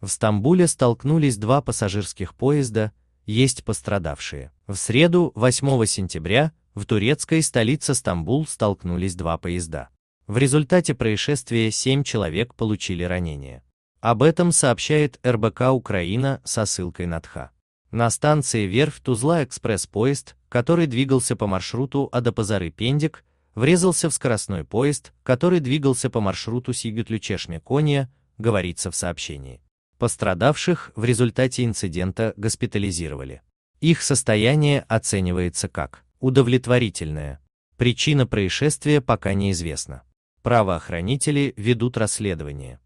В Стамбуле столкнулись два пассажирских поезда, есть пострадавшие. В среду, 8 сентября, в турецкой столице Стамбул столкнулись два поезда. В результате происшествия семь человек получили ранения. Об этом сообщает РБК Украина со ссылкой на ТХА. На станции Верфь Тузла экспресс-поезд, который двигался по маршруту Адапазары-Пендик, врезался в скоростной поезд, который двигался по маршруту Сигетлю-Чешме-Конья, говорится в сообщении. Пострадавших в результате инцидента госпитализировали. Их состояние оценивается как удовлетворительное. Причина происшествия пока неизвестна. Правоохранители ведут расследование.